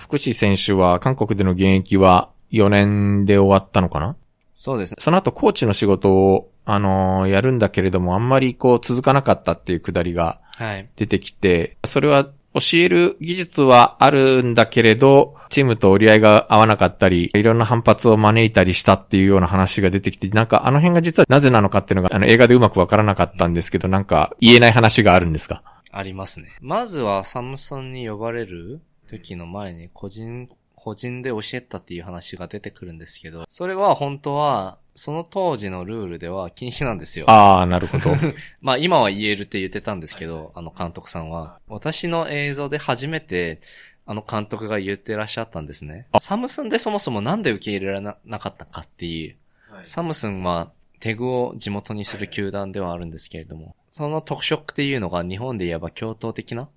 S2: 福士選手は、韓国での現役は4年で終わったのかな
S1: そうですね。その後、コ
S2: ーチの仕事を、あのー、やるんだけれども、あんまりこう、続かなかったっていうくだりが、はい。出てきて、それは教える技術はあるんだけれど、チームと折り合いが合わなかったり、いろんな反発を招いたりしたっていうような話が出てきて、なんかあの辺が実はなぜなのかっていうのが、あの映画でうまくわからなかったんですけど、なんか言えない話があるんです
S1: かありますね。まずはサムソンに呼ばれる時の前に個人個人で教えたっていう話が出てくるんですけど、それは本当は、その当時のルールでは禁止なんですよ。ああ、なるほど。まあ今は言えるって言ってたんですけど、あの監督さんは。私の映像で初めて、あの監督が言ってらっしゃったんですね。サムスンでそもそもなんで受け入れられなかったかっていう。はい、サムスンはテグを地元にする球団ではあるんですけれども、その特色っていうのが日本で言えば共闘的な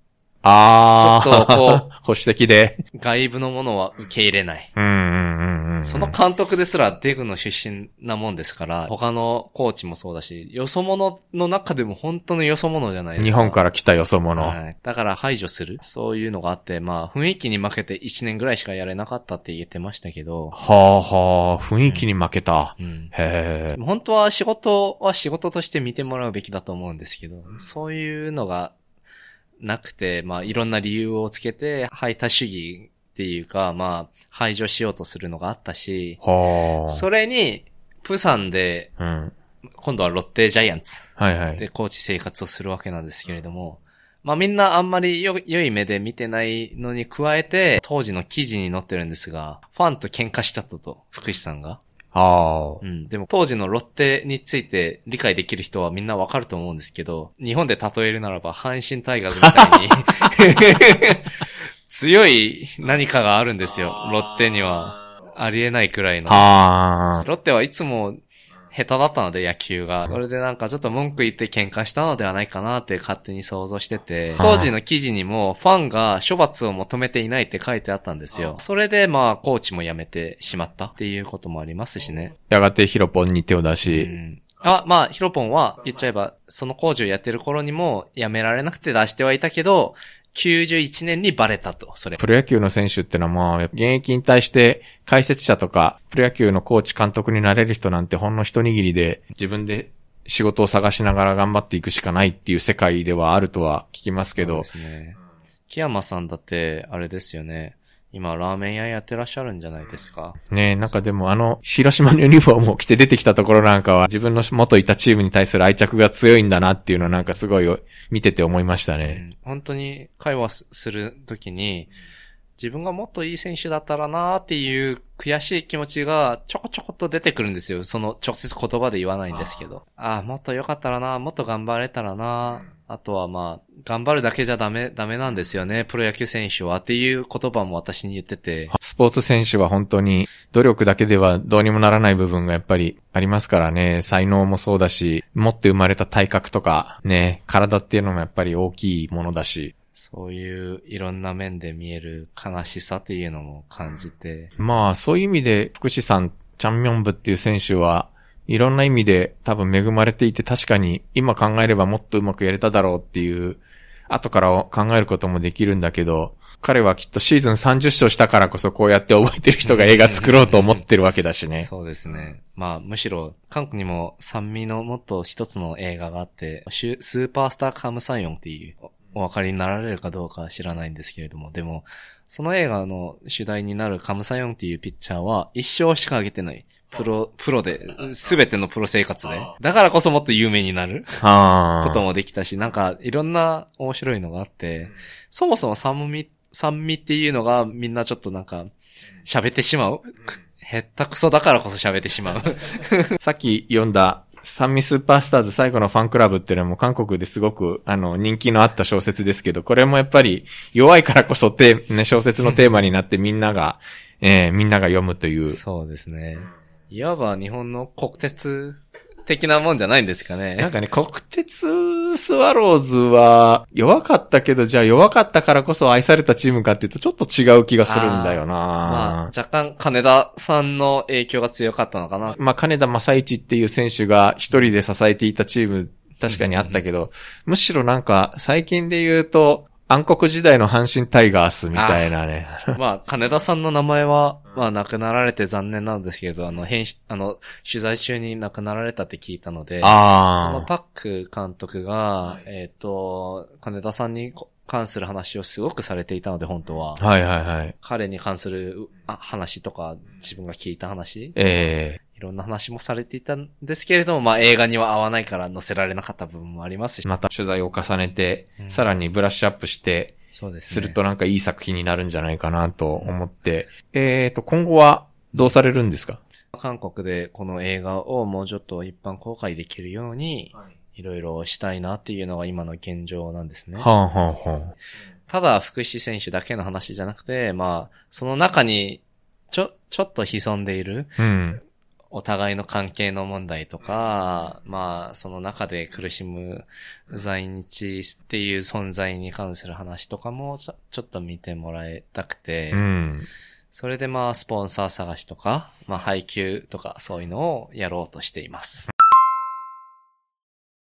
S2: ああ。ちょっとこう。保守的で。
S1: 外部のものは受け入れない。
S2: うんうんうんうん。その
S1: 監督ですらデグの出身なもんですから、他のコーチもそうだし、よそ者の中でも本当のよそ者じゃない日本
S2: から来たよそ者。はい。
S1: だから排除する。そういうのがあって、まあ、雰囲気に負けて1年ぐらいしかやれなかったって言ってましたけど。
S2: はあはあ、雰囲気に負けた。うん、へえ。
S1: 本当は仕事は仕事として見てもらうべきだと思うんですけど、そういうのがなくて、まあいろんな理由をつけて、排他主義っていうか、まあ排除しようとするのがあったし、
S2: それ
S1: に、プサンで、うん、今度はロッテジャイアンツ。はいはい。で、コーチ生活をするわけなんですけれども、まあみんなあんまり良い目で見てないのに加えて、当時の記事に載ってるんですが、ファンと喧嘩しちゃったと、福士さんが。ああ。うん。でも当時のロッテについて理解できる人はみんなわかると思うんですけど、日本で例えるならば阪神タイガーズみたいに 強い何かがあるんですよ、ロッテには。ありえないくらいの。ロッテはいつも下手だったので、野球が。それでなんかちょっと文句言って喧嘩したのではないかなって勝手に想像してて、当時の記事にもファンが処罰を求めていないって書いてあったんですよ。それでまあ、コーチも辞めてしまったっていうこともありますしね。
S2: やがてヒロポンに手を出し、うん
S1: あ、まあ、ヒロポンは言っちゃえば、その工事をやってる頃にもやめられなくて出してはいたけど、91年にバレたと、それ。プロ
S2: 野球の選手ってのはもう、現役に対して解説者とか、プロ野球のコーチ監督になれる人なんてほんの一握りで、自分で仕事を探しながら頑張っていくしかないっていう世界ではあるとは
S1: 聞きますけど。そうですね。木山さんだって、あれですよね。今、ラーメン屋やってらっしゃるんじゃないですか。
S2: ねえ、なんかでもあの、広島のユニフォームを着て出てきたところなんかは、自分の元いたチームに対する愛着が強いんだなっていうのなんかすごい見てて思いましたね。
S1: うん、本当に会話するときに、自分がもっといい選手だったらなーっていう悔しい気持ちがちょこちょこっと出てくるんですよ。その直接言葉で言わないんですけど。ああ、もっと良かったらなー、もっと頑張れたらなー、あとはまあ、頑張るだけじゃダメ、ダメなんですよね、プロ野球選手はっていう言葉も私に言ってて。
S2: スポーツ選手は本当に努力だけではどうにもならない部分がやっぱりありますからね、才能もそうだし、持って生まれた体格とか、ね、体っていうのもやっぱり大きいものだし。
S1: そういういろんな面で見える悲しさっていうのも感じて。
S2: まあ、そういう意味で福士さん、チャンミョンブっていう選手は、いろんな意味で多分恵まれていて確かに今考えればもっとうまくやれただろうっていう後から考えることもできるんだけど、彼はきっとシーズン30勝したからこそこうやって覚えてる人が映画作ろうと思ってるわけだしね。そ
S1: うですね。まあむしろ韓国にも酸味のもっと一つの映画があって、スーパースターカムサヨンっていうお分かりになられるかどうか知らないんですけれども、でも、その映画の主題になるカムサヨンっていうピッチャーは一生しか上げてない。プロ、プロで、すべてのプロ生活で。だからこそもっと有名になる
S2: ことも
S1: できたし、なんかいろんな面白いのがあって、そもそも酸味、酸味っていうのがみんなちょっとなんか喋ってしまう。へったくそだからこそ喋ってしまう。さっき
S2: 読んだ酸味スーパースターズ最後のファンクラブっていうのも韓国ですごく、あの、人気のあった小説ですけど、これもやっぱり弱いからこそて、ね、小説のテーマになってみんなが、えー、みんなが読むという。そうですね。
S1: いわば日本の国鉄的なもんじゃないんですかね。なんかね、国
S2: 鉄スワローズは弱かったけど、じゃあ弱かったからこそ愛されたチームかっていうとちょっと違う気がするんだよなまあ、
S1: 若干金田さんの影響が強かったのかな。
S2: まあ、金田正一っていう選手が一人で支えていたチーム確かにあったけど、むしろなんか最近で言うと、暗黒時代の阪神タイガースみたいなね。
S1: まあ、金田さんの名前は、まあ、亡くなられて残念なんですけど、あの、編集、あの、取材中に亡くなられたって聞いたので、そのパック監督が、はい、えっ、ー、と、金田さんに関する話をすごくされていたので、本当は。はいはいはい。彼に関する話とか、自分が聞いた話。ええーいろんな話もされていたんですけれども、まあ映画には合わないから載せられなかった部分もあり
S2: ますし。また取材を重ねて、うん、さらにブラッシュアップして、そうです、ね。するとなんかいい作品になるんじゃないかなと思って、うん、えっ、ー、と、今後はどうされるんですか
S1: 韓国でこの映画をもうちょっと一般公開できるように、いろいろしたいなっていうのが今の現状なんですね。はあ、はあはあ、ただ福士選手だけの話じゃなくて、まあ、その中にちょ、ちょっと潜んでいる、うん、お互いの関係の問題とか、まあ、その中で苦しむ在日っていう存在に関する話とかもちょちょっと見てもらいたくて、うん、それでまあ、スポンサー探しとか、まあ、配給とかそういうのをやろうとしています。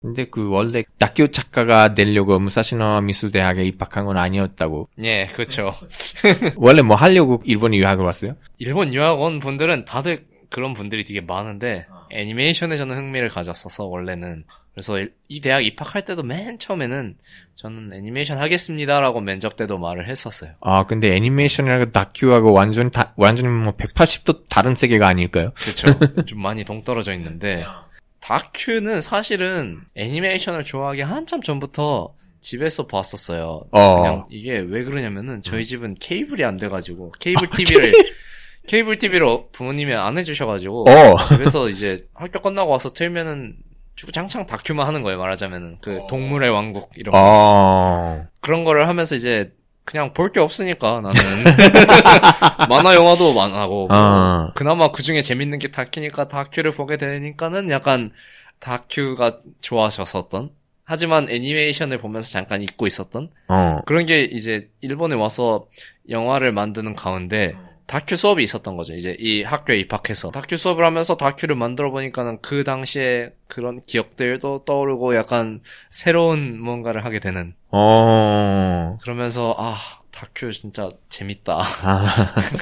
S2: 근데그원래낙교작가가되려고무사시노미술대학에입학한건아니었다고
S1: 예그렇죠
S2: 원래뭐하려고일본유학을왔어요
S1: 일본유학온분들은다들 그런 분들이 되게 많은데 아. 애니메이션에 저는 흥미를 가졌어서 원래는 그래서 이 대학 입학할 때도 맨 처음에는 저는 애니메이션 하겠습니다라고 면접 때도 말을 했었어요.
S2: 아 근데 애니메이션이라고 그 다큐하고 완전 다, 완전히 뭐 180도 다른 세계가 아닐까요? 그렇죠.
S1: 좀 많이 동떨어져 있는데 아. 다큐는 사실은 애니메이션을 좋아하기 한참 전부터 집에서 봤었어요. 어. 그냥 이게 왜 그러냐면은 저희 음. 집은 케이블이 안 돼가지고 케이블 TV를 아, 케이블 TV로 부모님이 안 해주셔가지고 어. 집에서 이제 학교 끝나고 와서 틀면은 주구장창 다큐만 하는 거예요 말하자면은 그 어. 동물의 왕국 이런 어. 그런 거를 하면서 이제 그냥 볼 게 없으니까 나는 만화 영화도 많아고뭐 아. 그나마 그 중에 재밌는 게 다큐니까 다큐를 보게 되니까는 약간 다큐가 좋아졌었던 하지만 애니메이션을 보면서 잠깐 잊고 있었던 어. 그런 게 이제 일본에 와서 영화를 만드는 가운데 어. 다큐 수업이 있었던 거죠. 이제 이 학교에 입학해서 다큐 수업을 하면서 다큐를 만들어 보니까는 그 당시에 그런 기억들도 떠오르고 약간 새로운 뭔가를 하게 되는.
S2: 어.
S1: 그러면서 아 다큐 진짜 재밌다. 아.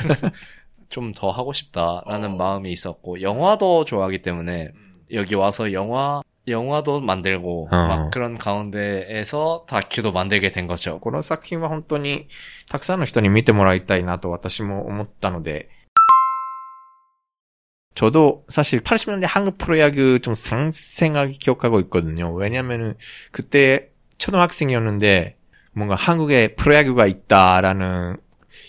S1: 좀더 하고 싶다라는 어. 마음이 있었고 영화도 좋아하기 때문에 음. 여기 와서 영화 영화도 만들고 어. 막 그런 가운데에서 다큐도 만들게 된 거죠.
S2: 그の作品は本当にたくさんの人に見てもらいたいなと私も思ったので 저도 사실 80년대 한국 프로야구 좀 생생하게 기억하고 있거든요. 왜냐면은 그때 초등학생이었는데 뭔가 한국에 프로야구가 있다라는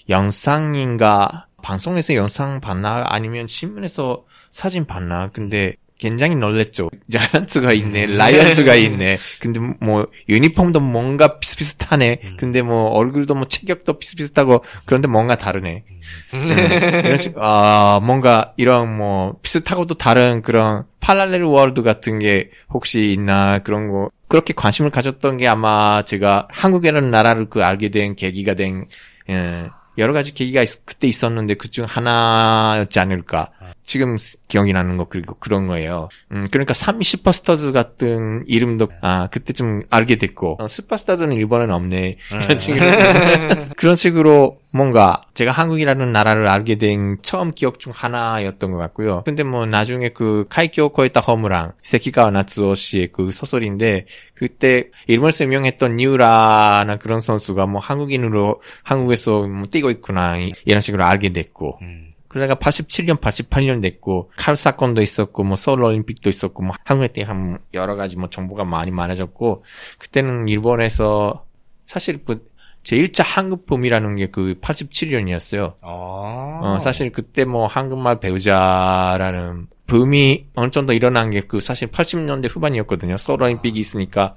S2: 영상인가 방송에서 영상 봤나 아니면 신문에서 사진 봤나 근데 굉장히 놀랬죠. 자이언츠가 있네, 음. 라이언츠가 네. 있네. 근데 뭐 유니폼도 뭔가 비슷비슷하네. 음. 근데 뭐 얼굴도 뭐 체격도 비슷비슷하고 그런데 뭔가 다르네. 음. 네. 이아 뭔가 이런 뭐 비슷하고도 다른 그런 팔랄렐 월드 같은 게 혹시 있나 그런 거 그렇게 관심을 가졌던 게 아마 제가 한국이라는 나라를 그 알게 된 계기가 된 예, 여러 가지 계기가 있, 그때 있었는데 그 중 하나였지 않을까. 지금 기억이 나는 거 그리고 그런 거예요. 음, 그러니까 3 슈퍼스타즈 같은 이름도 아 그때 좀 알게 됐고 어, 슈퍼스타즈는 일본에는 없네 이런 네. 식으로 그런 식으로 뭔가 제가 한국이라는 나라를 알게 된 처음 기억 중 하나였던 것 같고요. 근데 뭐 나중에 그 카이키오 코에타 허무랑 세키가와 나츠오 씨의 그 소설인데 그때 일본에서 유명했던 뉴라나 그런 선수가 뭐 한국인으로 한국에서 뭐 뛰고 있구나 이런 식으로 알게 됐고. 음. 그러다가 87년, 88년 됐고, 칼 사건도 있었고, 뭐, 서울 올림픽도 있었고, 뭐, 한국에 대한 여러 가지 뭐, 정보가 많이 많아졌고, 그때는 일본에서, 사실 그, 제1차 한국품이라는게 그 87년이었어요. 아~ 어, 사실 그때 뭐, 한국말 배우자라는 붐이 어느 정도 일어난 게 그 사실 80년대 후반이었거든요. 서울 올림픽이 아. 있으니까.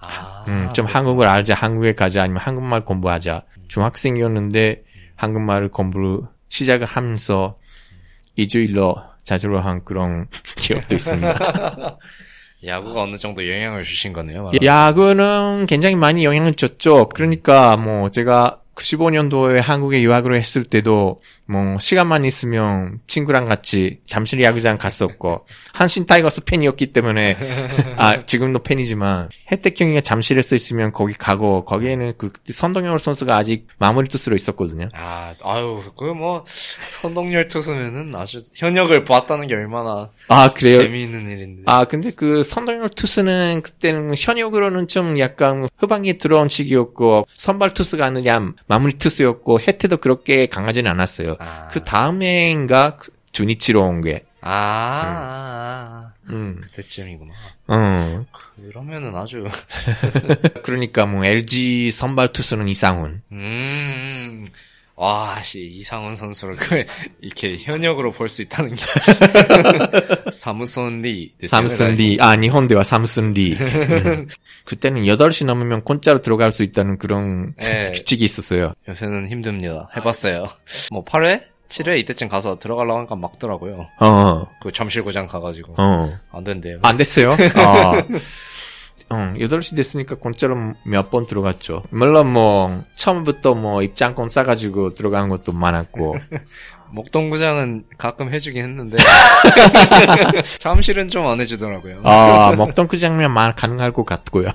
S2: 아~ 음, 좀 한국을 알자, 한국에 가자, 아니면 한국말 공부하자. 음. 중학생이었는데, 한국말을 공부를 시작을 하면서 일주일로 자주로 한 그런 기억도 있습니다.
S1: 야구가 어느 정도 영향을 주신 거네요. 말하면
S2: 야구는 굉장히 많이 영향을 줬죠. 그러니까 뭐 제가 95년도에 한국에 유학을 했을 때도 뭐 시간만 있으면 친구랑 같이 잠실 야구장 갔었고 한신 타이거스 팬이었기 때문에 아 지금도 팬이지만 혜택형이가 잠실에서 있으면 거기 가고 거기에는 그 선동열 선수가 아직 마무리 투수로 있었거든요.
S1: 아 아유 그 뭐 선동열 투수면은 아주 현역을 봤다는 게 얼마나 아 그래요 재미있는 일인데
S2: 아 근데 그 선동열 투수는 그때는 현역으로는 좀 약간 후반기에 들어온 시기였고 선발 투수가 아니냐 마무리 투수였고 해태도 그렇게 강하지는 않았어요. 아. 그 다음해인가 그 주니치로 온 게. 아. 아, 아, 아. 음.
S1: 음. 그 그때쯤이구나. 어. 그러면은 아주.
S2: 그러니까 뭐 LG 선발 투수는 이상훈. 음.
S1: 음. 와, 씨, 이상훈 선수를 그, 이렇게 현역으로 볼 수 있다는 게. 사무손 리. 사무손 네
S2: 리. 아, 니혼대와 사무손 리. 그때는 8시 넘으면 콘짜로 들어갈 수 있다는 그런 네. 규칙이 있었어요.
S1: 요새는 힘듭니다. 해봤어요. 뭐, 8회? 7회 이때쯤 가서 들어가려고 하니까 막더라고요. 어. 그 잠실구장 가가지고. 어. 안 된대요. 안 됐어요? 아.
S2: 응8시됐으니까공짜로몇번들어갔죠물론뭐처음부터뭐입장권싸가지고들어간것도많았고
S1: 목동구장은가끔해주긴했는데 잠실은좀안해주더라고요아목
S2: 동구장면가능할것같고요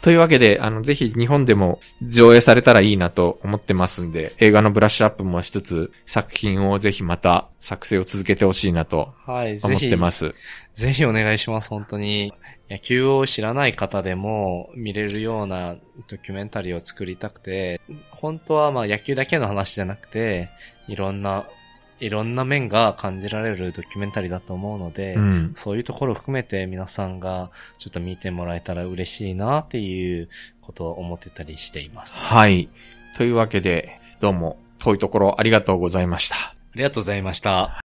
S2: というわけで、あの、ぜひ日本でも上映されたらいいなと思ってますんで、映画のブラッシュアップも一つ作品をぜひまた作成を続けてほしいなと思ってます。は
S1: い、ぜひ、ぜひお願いします、本当に。野球を知らない方でも見れるようなドキュメンタリーを作りたくて、本当はまあ野球だけの話じゃなくて、いろんな、いろんな面が感じられるドキュメンタリーだと思うので、うん、そういうところを含めて皆さんがちょっと見てもらえたら嬉しいなっていうことを思ってたりしています。
S2: はい。というわけで、どうも遠いところ
S1: ありがとうございました。ありがとうございました。